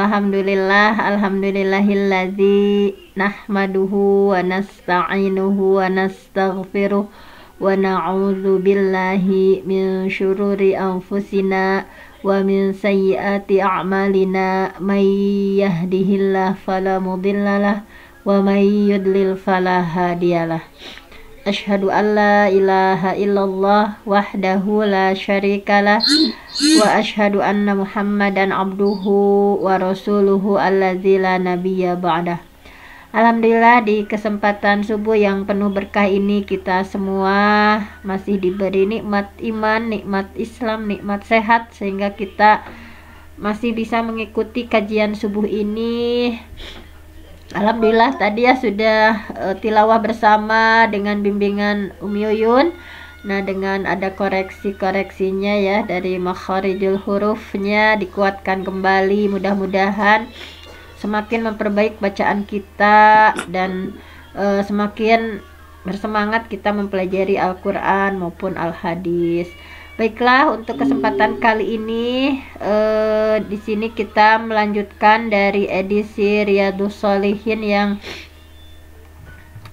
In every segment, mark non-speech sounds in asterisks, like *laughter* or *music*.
Alhamdulillah Alhamdulillahilladzi nahmaduhu wa nasta'inuhu wa nastaghfiruh wa na'udzu billahi min syururi anfusina wa min sayyiati a'malina may yahdihillah fala mudhillalah wa may yudlil fala Ashadu an la ilaha illallah wahdahu la syarikalah Wa ashadu anna muhammadan abduhu wa rasuluhu الذي la nabiyya ba'dah Alhamdulillah di kesempatan subuh yang penuh berkah ini kita semua masih diberi nikmat iman, nikmat Islam, nikmat sehat sehingga kita masih bisa mengikuti kajian subuh ini Alhamdulillah tadi ya sudah uh, tilawah bersama dengan bimbingan Umi Uyun. Nah, dengan ada koreksi-koreksinya ya dari makharijul hurufnya dikuatkan kembali mudah-mudahan semakin memperbaik bacaan kita dan uh, semakin bersemangat kita mempelajari Al-Qur'an maupun Al-Hadis. Baiklah, untuk kesempatan kali ini eh, di sini kita melanjutkan dari edisi Riyadus Solihin yang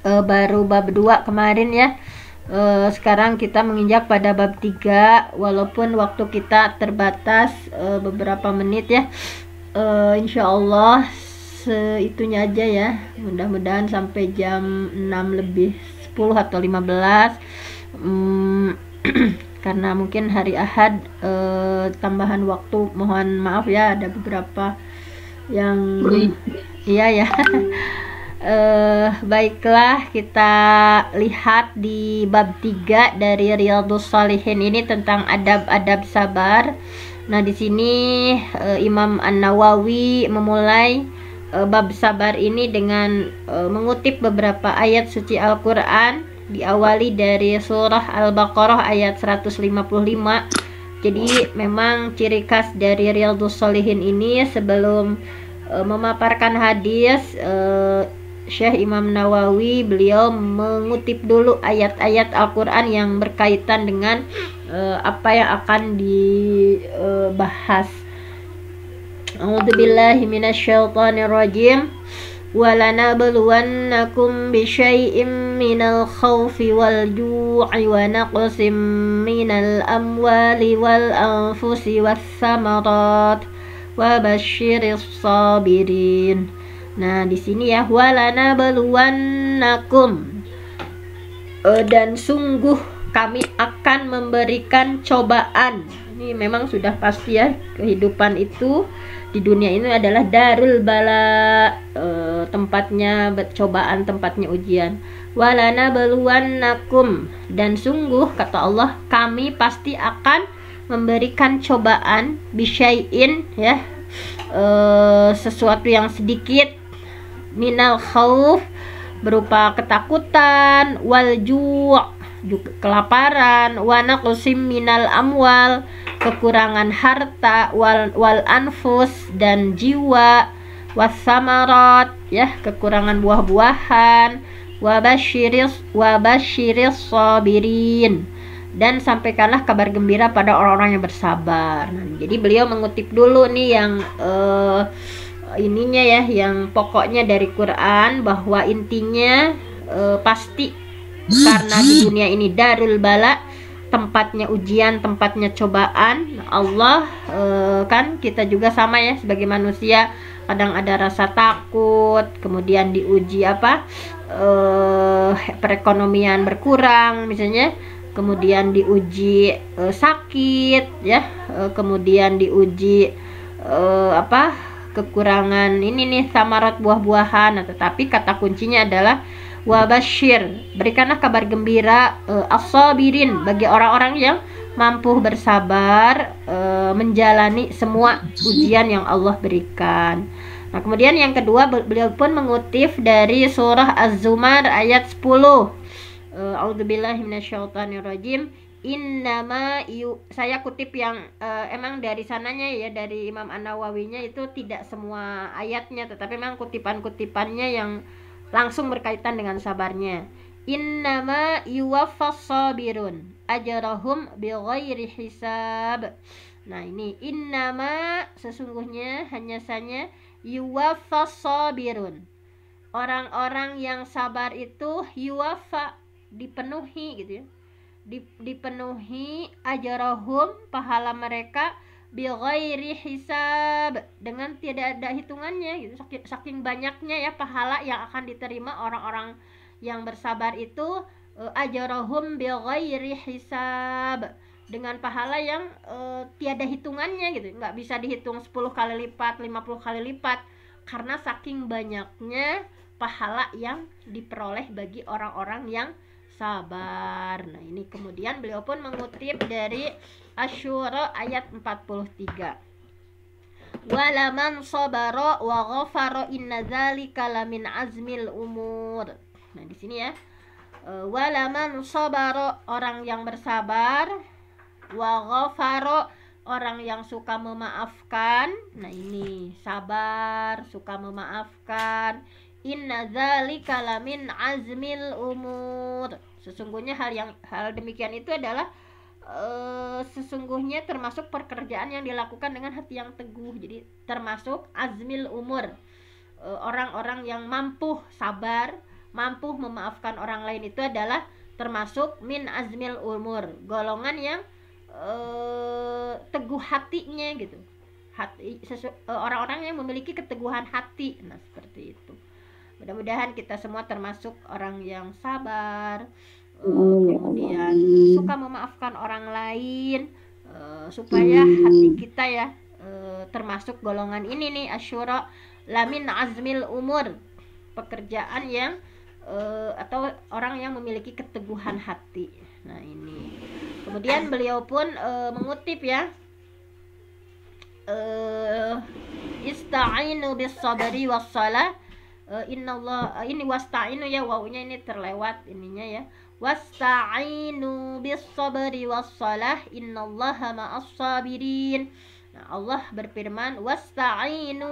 eh, baru bab 2 kemarin ya. Eh, sekarang kita menginjak pada bab 3 walaupun waktu kita terbatas eh, beberapa menit ya. Eh, insya Allah seitunya aja ya. Mudah-mudahan sampai jam 6 lebih 10 atau 15. Hmm, *clears throat* karena mungkin hari Ahad eh, tambahan waktu mohon maaf ya ada beberapa yang iya ya *laughs* eh, baiklah kita lihat di bab 3 dari Riyadhus Shalihin ini tentang adab-adab sabar nah di sini eh, Imam An Nawawi memulai eh, bab sabar ini dengan eh, mengutip beberapa ayat suci Al Quran diawali dari surah Al-Baqarah ayat 155 jadi memang ciri khas dari Riyadhus Solihin ini sebelum uh, memaparkan hadis uh, Syekh Imam Nawawi beliau mengutip dulu ayat-ayat Al-Qur'an yang berkaitan dengan uh, apa yang akan dibahas. A'udzubillahi minasyaitonirrajim. rajim ولنبلونكم بشيء من الخوف والجوع ونقص من الأموال والأنفس والثمرات وبشر الصابرين Nah, di sini ya walana beluwannakum. dan sungguh kami akan memberikan cobaan ini memang sudah pasti ya kehidupan itu di dunia ini adalah darul bala e, tempatnya cobaan tempatnya ujian walana beluan nakum dan sungguh kata Allah kami pasti akan memberikan cobaan bisyai'in ya e, sesuatu yang sedikit minal khauf berupa ketakutan wal ju' kelaparan wana kusim minal amwal kekurangan harta wal wal anfus dan jiwa wasamarat ya kekurangan buah-buahan wabashiris wabashiris sabirin dan sampaikanlah kabar gembira pada orang-orang yang bersabar. Nah, jadi beliau mengutip dulu nih yang uh, ininya ya, yang pokoknya dari Quran bahwa intinya uh, pasti hmm. karena di dunia ini darul balak tempatnya ujian, tempatnya cobaan. Allah e, kan kita juga sama ya sebagai manusia, kadang ada rasa takut, kemudian diuji apa e, perekonomian berkurang misalnya, kemudian diuji e, sakit ya, e, kemudian diuji e, apa kekurangan ini nih sama samarat buah-buahan. Nah, tetapi kata kuncinya adalah wabashir berikanlah kabar gembira uh, eh, asabirin bagi orang-orang yang mampu bersabar uh, menjalani semua ujian yang Allah berikan. Nah, kemudian yang kedua beliau pun mengutip dari surah Az-Zumar ayat 10. Uh, eh, A'udzubillahi Innama yu, saya kutip yang uh, emang dari sananya ya dari Imam An-Nawawinya itu tidak semua ayatnya tetapi memang kutipan-kutipannya yang langsung berkaitan dengan sabarnya innama yuwaffas sabirun ajrahum bighairi hisab nah ini innama sesungguhnya hanya saja yuwaffas sabirun orang-orang yang sabar itu yuwafa dipenuhi gitu ya dipenuhi ajrahum pahala mereka bighairi hisab dengan tidak ada hitungannya gitu saking banyaknya ya pahala yang akan diterima orang-orang yang bersabar itu uh, e, ajrahum bighairi hisab dengan pahala yang uh, tiada hitungannya gitu nggak bisa dihitung 10 kali lipat 50 kali lipat karena saking banyaknya pahala yang diperoleh bagi orang-orang yang sabar. Nah, ini kemudian beliau pun mengutip dari Asyura ayat 43. Walaman sabara wa ghafara inna dzalika lamin azmil umur. Nah, di sini ya. E, Walaman sabara orang yang bersabar wa ghafara orang yang suka memaafkan. Nah, ini sabar, suka memaafkan Inna dzalika lamin azmil umur. Sesungguhnya hal yang hal demikian itu adalah Uh, sesungguhnya termasuk pekerjaan yang dilakukan dengan hati yang teguh. Jadi termasuk azmil umur. orang eh, orang-orang yang mampu sabar, mampu memaafkan orang lain itu adalah termasuk min azmil umur, golongan yang uh, teguh hatinya gitu. Hati orang-orang yang memiliki keteguhan hati. Nah, seperti itu mudah-mudahan kita semua termasuk orang yang sabar eh, ya kemudian suka memaafkan orang lain eh, supaya hati kita ya eh, termasuk golongan ini nih asyura lamin azmil umur pekerjaan yang atau orang yang memiliki keteguhan hati nah ini kemudian beliau pun mengutip ya uh, istainu bis sabri was salah uh, eh, Allah uh, eh, ini wasta'inu ya wawunya ini terlewat ininya ya wasta'inu bis sabri was salah Allah ma'as sabirin nah Allah berfirman wasta'inu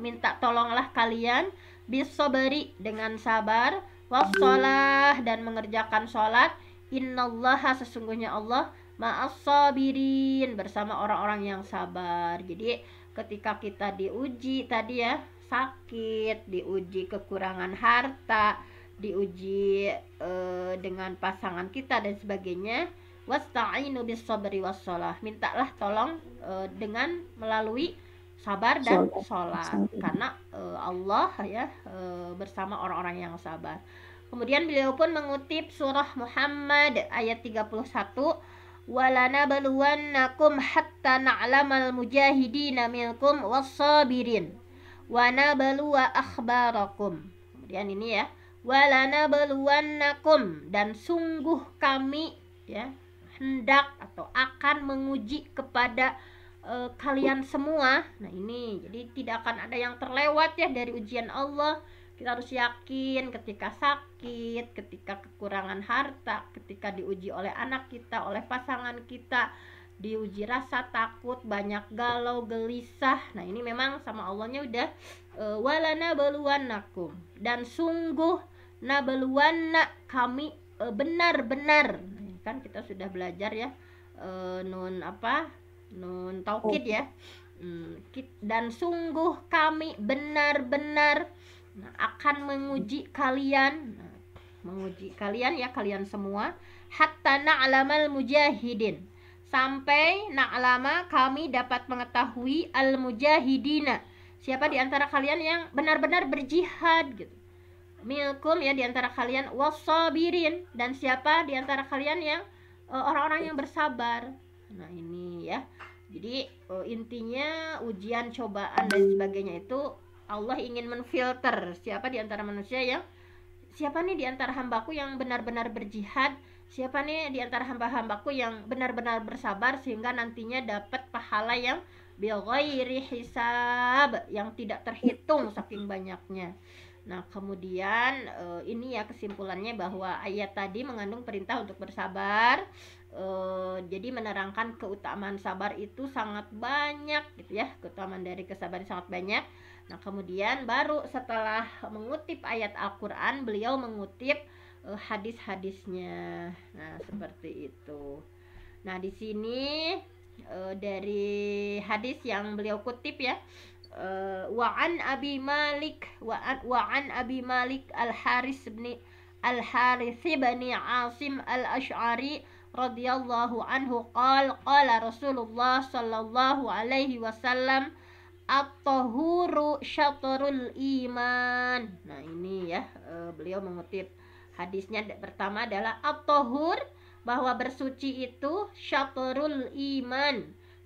minta tolonglah kalian bis sabri dengan sabar was salah dan mengerjakan sholat inna Allah sesungguhnya Allah ma'as sabirin bersama orang-orang yang sabar jadi ketika kita diuji tadi ya sakit, diuji kekurangan harta, diuji eh, dengan pasangan kita dan sebagainya. Wasta'inu bisabri wassalah. Mintalah tolong eh, dengan melalui sabar dan sholat karena uh, Allah ya uh, bersama orang-orang yang sabar. Kemudian beliau pun mengutip surah Muhammad ayat 31 walana baluwannakum hatta na'lamal mujahidina minkum was-sabirin. Wana belua akhbarakum. Kemudian ini ya. Walana nakum dan sungguh kami ya hendak atau akan menguji kepada e, kalian semua. Nah, ini jadi tidak akan ada yang terlewat ya dari ujian Allah. Kita harus yakin ketika sakit, ketika kekurangan harta, ketika diuji oleh anak kita, oleh pasangan kita, diuji rasa takut banyak galau gelisah nah ini memang sama Allahnya udah eh, walana beluanakum dan sungguh na nabeluana kami eh, benar-benar nah, kan kita sudah belajar ya eh, nun apa nun taukid ya hmm, dan sungguh kami benar-benar nah, akan menguji kalian nah, menguji kalian ya kalian semua hatta na'lamal mujahidin sampai lama kami dapat mengetahui al-mujahidina. Siapa di antara kalian yang benar-benar berjihad gitu. Milkum ya di antara kalian wasabirin dan siapa di antara kalian yang eh, orang-orang yang bersabar. Nah, ini ya. Jadi eh, intinya ujian, cobaan dan sebagainya itu Allah ingin menfilter siapa di antara manusia yang siapa nih di antara hambaku yang benar-benar berjihad siapa nih di antara hamba-hambaku yang benar-benar bersabar sehingga nantinya dapat pahala yang bilghairi hisab yang tidak terhitung saking banyaknya. Nah, kemudian eh, ini ya kesimpulannya bahwa ayat tadi mengandung perintah untuk bersabar. Eh, jadi menerangkan keutamaan sabar itu sangat banyak gitu ya. Keutamaan dari kesabaran sangat banyak. Nah, kemudian baru setelah mengutip ayat Al-Qur'an, beliau mengutip uh, hadis-hadisnya. Nah, seperti itu. Nah, di sini uh, dari hadis yang beliau kutip ya. Uh, eh, wa'an Abi Malik wa'an Abi Malik Al Haris bin Al Haris bin Asim Al Ash'ari radhiyallahu anhu qala qala Rasulullah sallallahu alaihi wasallam at-tahuru syatrul iman. Nah, ini ya uh, beliau mengutip Hadisnya pertama adalah at-tahur bahwa bersuci itu syatrul iman,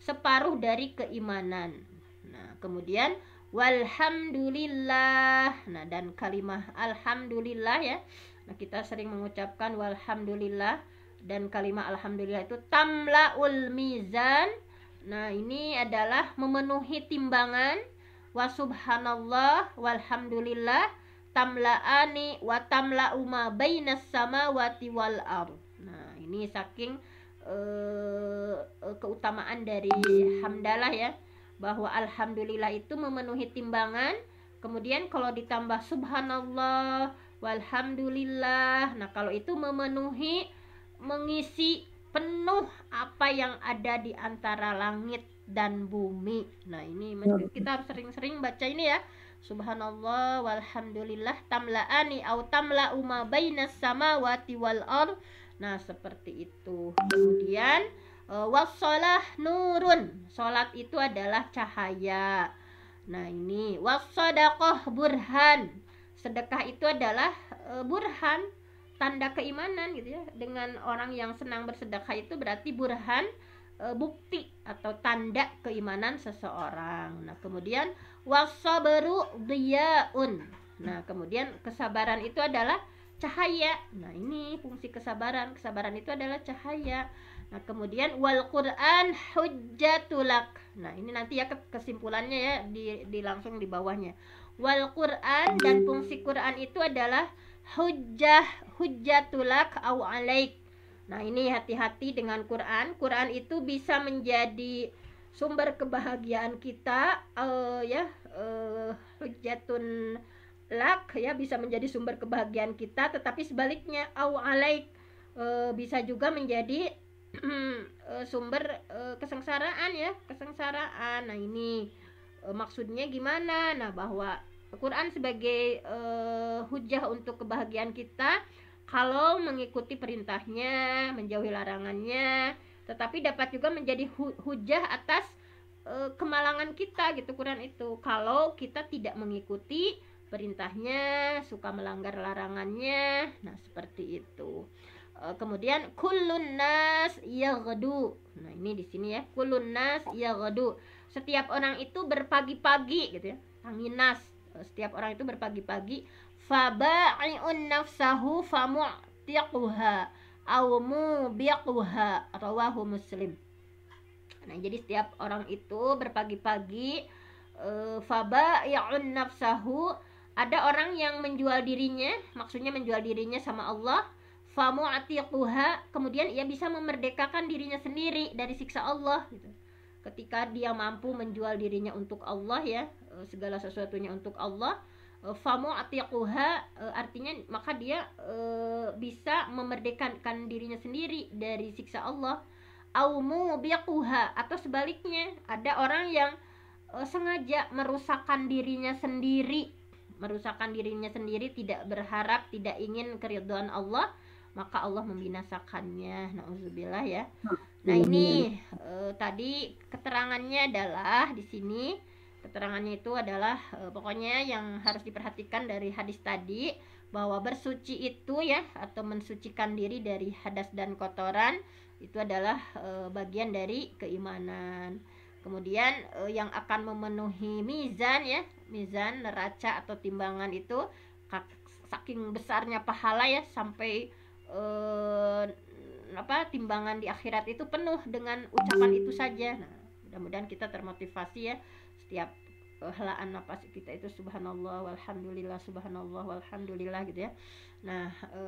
separuh dari keimanan. Nah, kemudian walhamdulillah. Nah, dan kalimat alhamdulillah ya. Nah, kita sering mengucapkan walhamdulillah dan kalimat alhamdulillah itu tamlaul mizan. Nah, ini adalah memenuhi timbangan. Wa subhanallah walhamdulillah tamla'ani wa tamla'u ma bainas samawati wal ard. Nah, ini saking uh, keutamaan dari hamdalah ya bahwa alhamdulillah itu memenuhi timbangan. Kemudian kalau ditambah subhanallah walhamdulillah. Nah, kalau itu memenuhi mengisi penuh apa yang ada di antara langit dan bumi. Nah, ini ya, kita harus sering-sering baca ini ya. Subhanallah walhamdulillah tamla'ani au tamla uma bainas samawati wal ar. Nah, seperti itu. Kemudian e, wassalah nurun. Salat itu adalah cahaya. Nah, ini wasodakoh burhan. Sedekah itu adalah e, burhan tanda keimanan gitu ya. Dengan orang yang senang bersedekah itu berarti burhan Eh, bukti atau tanda keimanan seseorang. Nah, kemudian baru diaun. Nah, kemudian kesabaran itu adalah cahaya. Nah, ini fungsi kesabaran. Kesabaran itu adalah cahaya. Nah, kemudian wal Qur'an hujjatulak. Nah, ini nanti ya kesimpulannya ya di, di langsung di bawahnya. Wal Qur'an dan fungsi Qur'an itu adalah hujjah hujjatulak au Nah, ini hati-hati dengan Quran. Quran itu bisa menjadi sumber kebahagiaan kita uh, ya uh, eh, hujatun lak ya bisa menjadi sumber kebahagiaan kita tetapi sebaliknya au alaik uh, bisa juga menjadi uh, *clears throat* sumber uh, kesengsaraan ya kesengsaraan nah ini uh, maksudnya gimana nah bahwa Quran sebagai uh, hujah untuk kebahagiaan kita kalau mengikuti perintahnya, menjauhi larangannya, tetapi dapat juga menjadi hujah atas e, kemalangan kita gitu Quran itu. Kalau kita tidak mengikuti perintahnya, suka melanggar larangannya, nah seperti itu. E, kemudian kulun nas yaghdu. Nah, ini di sini ya, kulun nas yaghdu. Setiap orang itu berpagi-pagi gitu ya. Tanginas setiap orang itu berpagi-pagi faba'i'un nafsahu famu'tiquha aw mubiquha rawahu muslim nah jadi setiap orang itu berpagi-pagi eh, faba'i'un nafsahu ada orang yang menjual dirinya maksudnya menjual dirinya sama Allah famu'tiquha kemudian ia bisa memerdekakan dirinya sendiri dari siksa Allah gitu ketika dia mampu menjual dirinya untuk Allah ya Eh, segala sesuatunya untuk Allah eh, famu atiquha eh, artinya maka dia uh, bisa memerdekakan dirinya sendiri dari siksa Allah au mubiquha atau sebaliknya ada orang yang uh, sengaja merusakkan dirinya sendiri merusakkan dirinya sendiri tidak berharap tidak ingin keriduan Allah maka Allah membinasakannya nauzubillah ya nah, nah ini uh, tadi keterangannya adalah di sini keterangannya itu adalah e, pokoknya yang harus diperhatikan dari hadis tadi bahwa bersuci itu ya atau mensucikan diri dari hadas dan kotoran itu adalah e, bagian dari keimanan. Kemudian e, yang akan memenuhi mizan ya, mizan neraca atau timbangan itu saking besarnya pahala ya sampai e, apa timbangan di akhirat itu penuh dengan ucapan itu saja. Nah, mudah-mudahan kita termotivasi ya setiap eh, helaan nafas kita itu subhanallah walhamdulillah subhanallah walhamdulillah gitu ya nah e,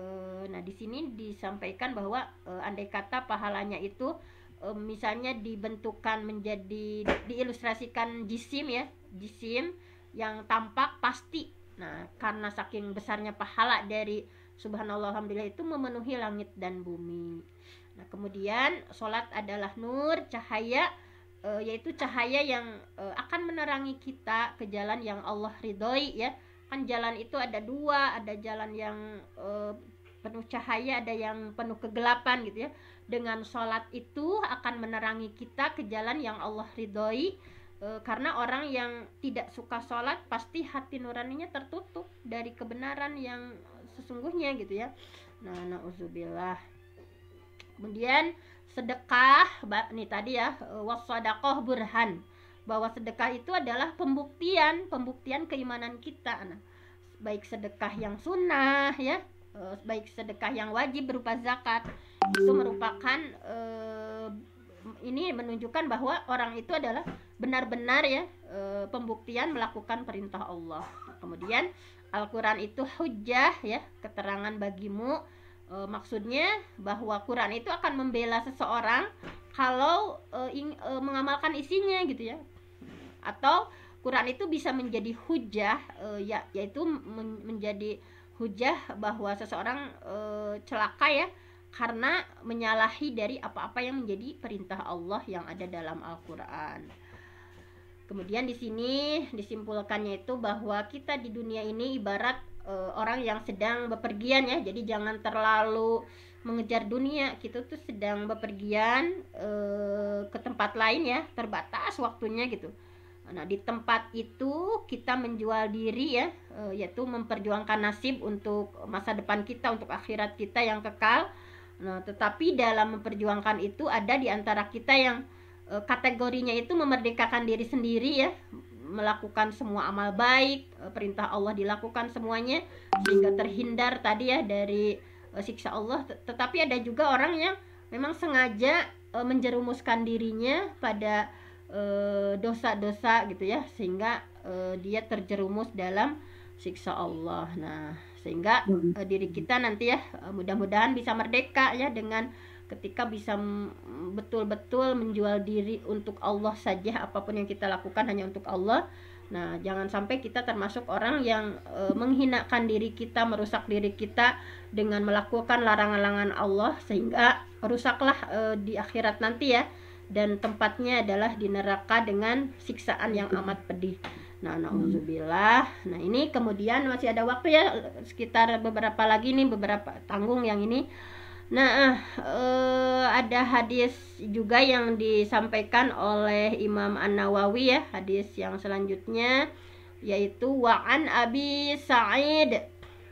nah di sini disampaikan bahwa e, andai kata pahalanya itu e, misalnya dibentukkan menjadi diilustrasikan jisim ya jisim yang tampak pasti nah karena saking besarnya pahala dari subhanallah alhamdulillah itu memenuhi langit dan bumi nah kemudian sholat adalah nur cahaya uh, yaitu cahaya yang uh, akan menerangi kita ke jalan yang Allah ridhoi ya kan jalan itu ada dua ada jalan yang uh, penuh cahaya ada yang penuh kegelapan gitu ya dengan sholat itu akan menerangi kita ke jalan yang Allah ridhoi e, karena orang yang tidak suka sholat pasti hati nuraninya tertutup dari kebenaran yang sesungguhnya gitu ya nah nauzubillah kemudian sedekah nih tadi ya e, wasadakoh burhan bahwa sedekah itu adalah pembuktian pembuktian keimanan kita nah, baik sedekah yang sunnah ya e, baik sedekah yang wajib berupa zakat itu merupakan eh, ini menunjukkan bahwa orang itu adalah benar-benar ya eh, pembuktian melakukan perintah Allah kemudian Al-Quran itu hujah ya keterangan bagimu E, maksudnya bahwa Quran itu akan membela seseorang kalau e, ing, e, mengamalkan isinya gitu ya. Atau Quran itu bisa menjadi hujah e, ya yaitu men, menjadi hujah bahwa seseorang e, celaka ya karena menyalahi dari apa-apa yang menjadi perintah Allah yang ada dalam Al-Qur'an. Kemudian di sini disimpulkannya itu bahwa kita di dunia ini ibarat uh, orang yang sedang bepergian ya jadi jangan terlalu mengejar dunia kita gitu. tuh sedang bepergian uh, ke tempat lain ya terbatas waktunya gitu nah di tempat itu kita menjual diri ya eh, yaitu memperjuangkan nasib untuk masa depan kita untuk akhirat kita yang kekal nah tetapi dalam memperjuangkan itu ada di antara kita yang kategorinya itu memerdekakan diri sendiri ya melakukan semua amal baik, eh, perintah Allah dilakukan semuanya sehingga terhindar tadi ya dari eh, siksa Allah. Tetapi ada juga orang yang memang sengaja eh, menjerumuskan dirinya pada dosa-dosa gitu ya sehingga dia terjerumus dalam siksa Allah. Nah, sehingga hmm. diri kita nanti ya mudah-mudahan bisa merdeka ya dengan ketika bisa betul-betul menjual diri untuk Allah saja apapun yang kita lakukan hanya untuk Allah Nah, jangan sampai kita termasuk orang yang e, menghinakan diri kita, merusak diri kita dengan melakukan larangan-larangan Allah sehingga rusaklah e, di akhirat nanti ya. Dan tempatnya adalah di neraka dengan siksaan yang amat pedih. Nah, hmm. nauzubillah. Nah, ini kemudian masih ada waktu ya sekitar beberapa lagi nih beberapa tanggung yang ini Nah, eh, eh, ada hadis juga yang disampaikan oleh Imam An-Nawawi ya, hadis yang selanjutnya yaitu wa'an Abi Sa'id.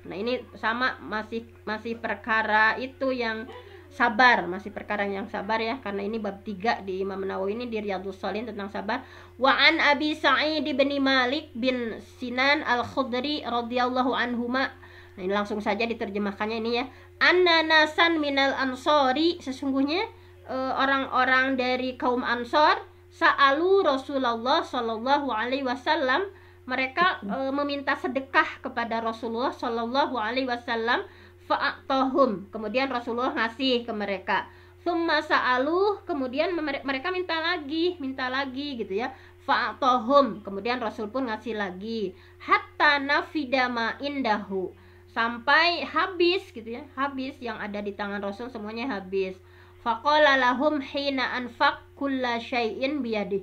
Nah, ini sama masih masih perkara itu yang sabar, masih perkara yang sabar ya karena ini bab tiga di Imam Nawawi ini di Riyadhus Shalihin tentang sabar. Wa'an Abi Sa'id bin Malik bin Sinan Al-Khudri radhiyallahu anhuma Nah, ini langsung saja diterjemahkannya ini ya. Ananasan minal ansori sesungguhnya eh, orang-orang e, dari kaum ansor sa'alu Rasulullah sallallahu alaihi wasallam mereka e, meminta sedekah kepada Rasulullah sallallahu alaihi wasallam fa'atohum kemudian Rasulullah ngasih ke mereka summa sa'alu kemudian mereka minta lagi minta lagi gitu ya fa'atohum kemudian Rasul pun ngasih lagi hatta nafidama indahu sampai habis gitu ya habis yang ada di tangan Rasul semuanya habis faqala lahum hina anfaq kulla syai'in biyadih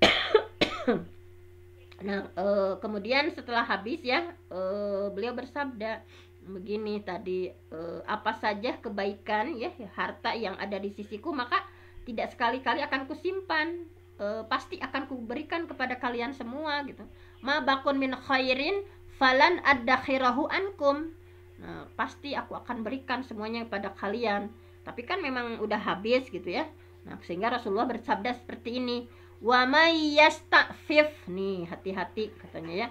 *coughs* nah e, kemudian setelah habis ya e, beliau bersabda begini tadi e, apa saja kebaikan ya harta yang ada di sisiku maka tidak sekali-kali akan kusimpan e, pasti akan kuberikan kepada kalian semua gitu ma bakun min khairin falan addakhirahu ankum nah, pasti aku akan berikan semuanya kepada kalian tapi kan memang udah habis gitu ya nah sehingga Rasulullah bersabda seperti ini wa may yastafif nih hati-hati katanya ya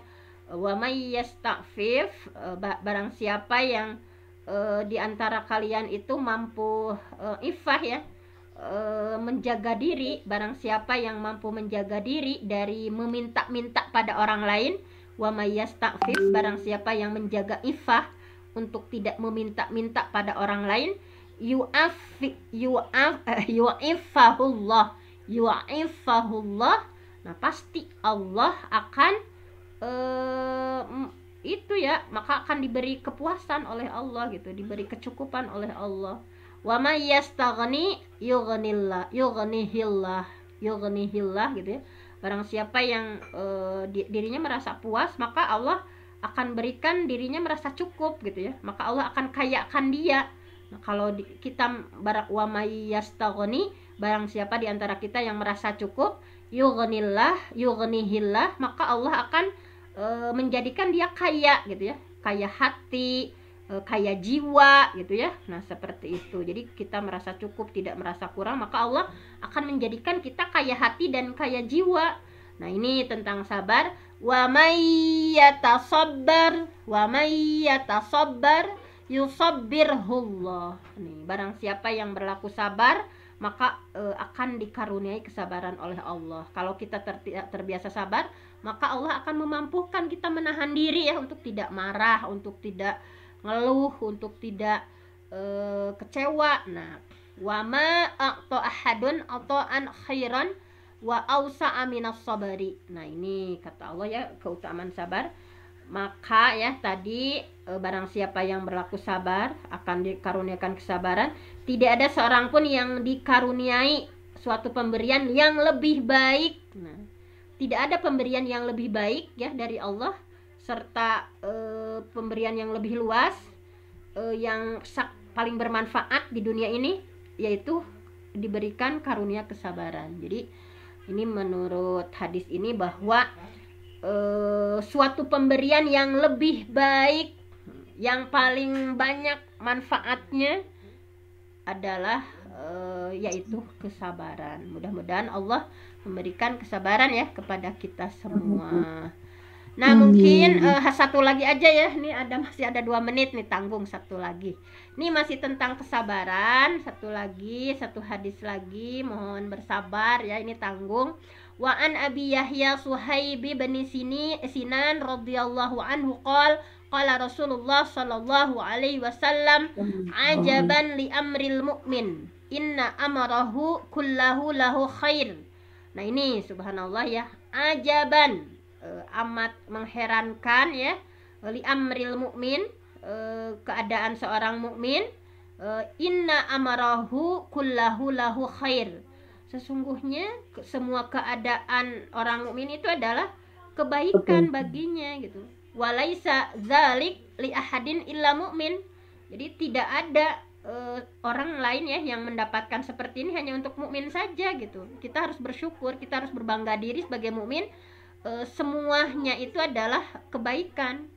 wa may yastafif eh, barang siapa yang uh, di antara kalian itu mampu eh, ifah ya menjaga diri barang siapa yang mampu menjaga diri dari meminta-minta pada orang lain wa takfif barang siapa yang menjaga ifah untuk tidak meminta-minta pada orang lain yu'af yu'af eh, yu'ifahullah yu'ifahullah nah pasti Allah akan uh, itu ya maka akan diberi kepuasan oleh Allah gitu diberi hmm. kecukupan oleh Allah wa may yastaghni yughnillah yughnihillah yughnihillah gitu ya Barang siapa yang uh, dirinya merasa puas, maka Allah akan berikan dirinya merasa cukup gitu ya. Maka Allah akan kayakan dia. Nah, kalau di, kita barak wamai yastaghni, barang siapa di antara kita yang merasa cukup, yughnillah, yughnihillah, maka Allah akan e, menjadikan dia kaya gitu ya. Kaya hati, Eh, kaya jiwa gitu ya. Nah, seperti itu. Jadi kita merasa cukup, tidak merasa kurang, maka Allah akan menjadikan kita kaya hati dan kaya jiwa. Nah, ini tentang sabar. Wa mayyata sabar, wa may sabar, yusabbirhullah. Nih, barang siapa yang berlaku sabar, maka e, akan dikaruniai kesabaran oleh Allah. Kalau kita ter, terbiasa sabar, maka Allah akan memampukan kita menahan diri ya untuk tidak marah, untuk tidak ngeluh untuk tidak e, kecewa nah wama aqta ahadun ataan khairan wa ausa aminas sabari nah ini kata Allah ya keutamaan sabar maka ya tadi eh, barang siapa yang berlaku sabar akan dikaruniakan kesabaran tidak ada seorang pun yang dikaruniai suatu pemberian yang lebih baik nah tidak ada pemberian yang lebih baik ya dari Allah serta e, pemberian yang lebih luas e, yang sak, paling bermanfaat di dunia ini yaitu diberikan karunia kesabaran. Jadi ini menurut hadis ini bahwa e, suatu pemberian yang lebih baik yang paling banyak manfaatnya adalah e, yaitu kesabaran. Mudah-mudahan Allah memberikan kesabaran ya kepada kita semua. Nah Amin. mungkin uh, satu lagi aja ya, ini ada masih ada dua menit nih tanggung satu lagi. Ini masih tentang kesabaran, satu lagi, satu hadis lagi, mohon bersabar ya ini tanggung. waan Abi Yahya Suhaibi Bani Sini Sinan radhiyallahu anhu qal qala Rasulullah sallallahu alaihi wasallam ajaban li amril mu'min inna amarahu kullahu lahu khair. Nah ini subhanallah ya, ajaban uh, amat mengherankan ya li amril mukmin uh, eh, keadaan seorang mukmin uh, eh, inna amarahu kullahu lahu khair sesungguhnya semua keadaan orang mukmin itu adalah kebaikan baginya gitu walaisa zalik li ahadin illa mukmin jadi tidak ada uh, orang lain ya yang mendapatkan seperti ini hanya untuk mukmin saja gitu kita harus bersyukur kita harus berbangga diri sebagai mukmin E, semuanya itu adalah kebaikan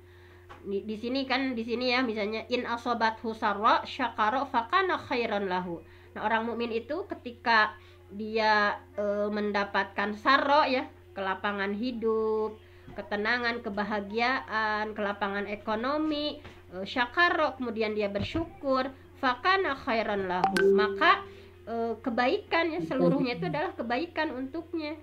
di, di sini kan di sini ya misalnya in asobat husarro syakaro fakana khairon lahu nah orang mukmin itu ketika dia e, mendapatkan sarro ya kelapangan hidup ketenangan kebahagiaan kelapangan ekonomi e, syakaro kemudian dia bersyukur fakana khairon lahu maka e, kebaikan ya seluruhnya itu adalah kebaikan untuknya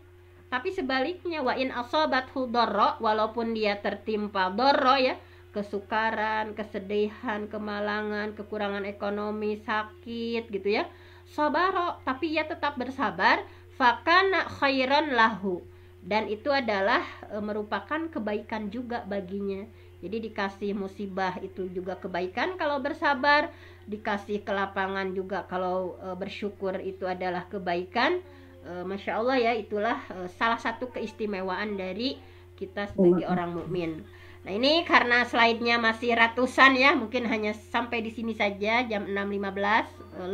tapi sebaliknya wa in asabathu dorro walaupun dia tertimpa dorro ya kesukaran, kesedihan, kemalangan, kekurangan ekonomi, sakit gitu ya. Sobaro, tapi ia tetap bersabar, fakana khairan lahu. Dan itu adalah e, merupakan kebaikan juga baginya. Jadi dikasih musibah itu juga kebaikan kalau bersabar, dikasih kelapangan juga kalau e, bersyukur itu adalah kebaikan e, masya Allah ya itulah eh, salah satu keistimewaan dari kita sebagai oh. orang mukmin. Nah ini karena slide-nya masih ratusan ya mungkin hanya sampai di sini saja jam 6.15 e, eh,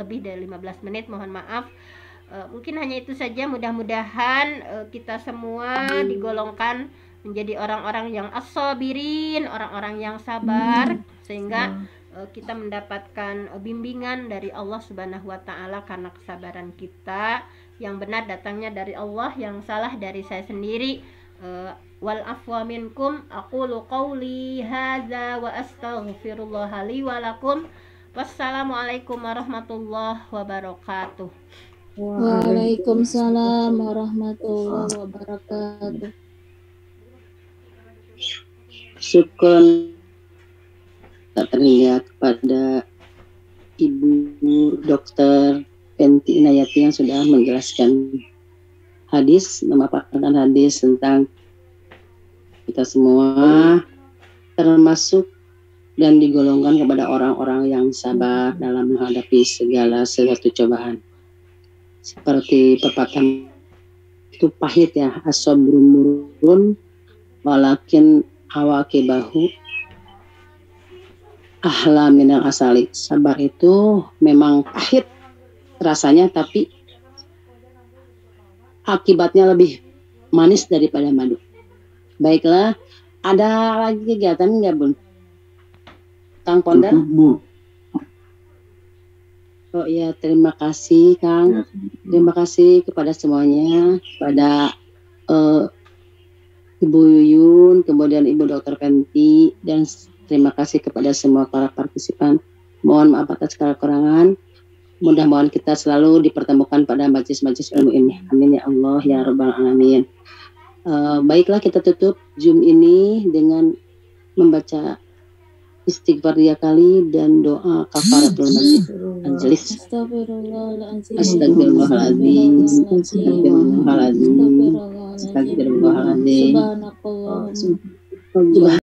lebih dari 15 menit mohon maaf. mungkin hanya itu saja mudah-mudahan kita semua digolongkan menjadi orang-orang yang asobirin, orang-orang yang sabar sehingga kita mendapatkan bimbingan dari Allah Subhanahu wa taala karena kesabaran kita yang benar datangnya dari Allah yang salah dari saya sendiri eh, wal afwa minkum aqulu qawli hadza wa astaghfirullah li wa lakum wassalamualaikum warahmatullahi wabarakatuh Waalaikumsalam warahmatullahi wabarakatuh. Syukur tak terlihat kepada Ibu Dokter Tenti Inayati yang sudah menjelaskan hadis, memaparkan hadis tentang kita semua termasuk dan digolongkan kepada orang-orang yang sabar dalam menghadapi segala sesuatu cobaan. Seperti pepatah itu pahit ya, asobrumurun murun walakin awakibahu ahla minal asali. Sabar itu memang pahit rasanya tapi akibatnya lebih manis daripada madu. Baiklah, ada lagi kegiatan nggak Bun? Kang Pondan? Oh iya, terima kasih Kang. Terima kasih kepada semuanya, kepada uh, Ibu Yuyun, kemudian Ibu Dokter Penti, dan terima kasih kepada semua para partisipan. Mohon maaf atas kekurangan mudah-mudahan kita selalu dipertemukan pada majelis-majelis ilmu ini. Amin ya Allah ya Rabbal Alamin. Uh, baiklah kita tutup Zoom ini dengan membaca istighfar tiga kali dan doa kafaratul majelis. Astagfirullahaladzim. Astagfirullahaladzim. Astagfirullahaladzim. Astagfirullahaladzim.